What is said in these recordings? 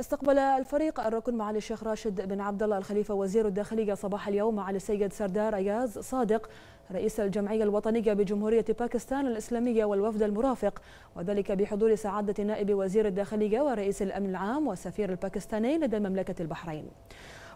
استقبل الفريق الركن معالي الشيخ راشد بن عبد الله الخليفه وزير الداخليه صباح اليوم معالي السيد سردار اياز صادق رئيس الجمعيه الوطنيه بجمهوريه باكستان الاسلاميه والوفد المرافق وذلك بحضور سعاده نائب وزير الداخليه ورئيس الامن العام والسفير الباكستاني لدى مملكه البحرين.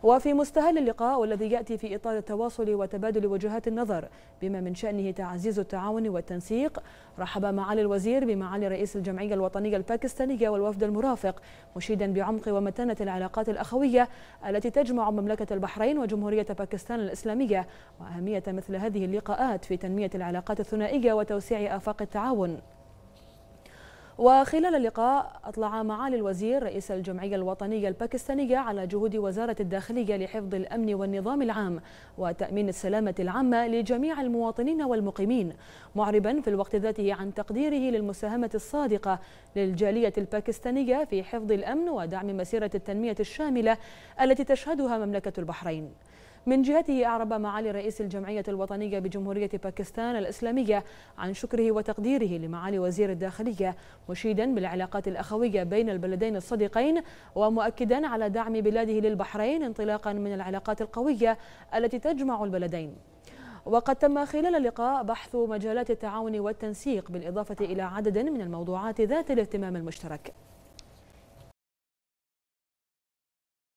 وفي مستهل اللقاء والذي يأتي في إطار التواصل وتبادل وجهات النظر بما من شأنه تعزيز التعاون والتنسيق رحب معالي الوزير بمعالي رئيس الجمعية الوطنية الباكستانية والوفد المرافق مشيدا بعمق ومتانة العلاقات الأخوية التي تجمع مملكة البحرين وجمهورية باكستان الإسلامية وأهمية مثل هذه اللقاءات في تنمية العلاقات الثنائية وتوسيع آفاق التعاون وخلال اللقاء أطلع معالي الوزير رئيس الجمعية الوطنية الباكستانية على جهود وزارة الداخلية لحفظ الأمن والنظام العام وتأمين السلامة العامة لجميع المواطنين والمقيمين معربا في الوقت ذاته عن تقديره للمساهمة الصادقة للجالية الباكستانية في حفظ الأمن ودعم مسيرة التنمية الشاملة التي تشهدها مملكة البحرين من جهته أعرب معالي رئيس الجمعية الوطنية بجمهورية باكستان الإسلامية عن شكره وتقديره لمعالي وزير الداخلية مشيدا بالعلاقات الأخوية بين البلدين الصديقين ومؤكدا على دعم بلاده للبحرين انطلاقا من العلاقات القوية التي تجمع البلدين وقد تم خلال اللقاء بحث مجالات التعاون والتنسيق بالإضافة إلى عدد من الموضوعات ذات الاهتمام المشترك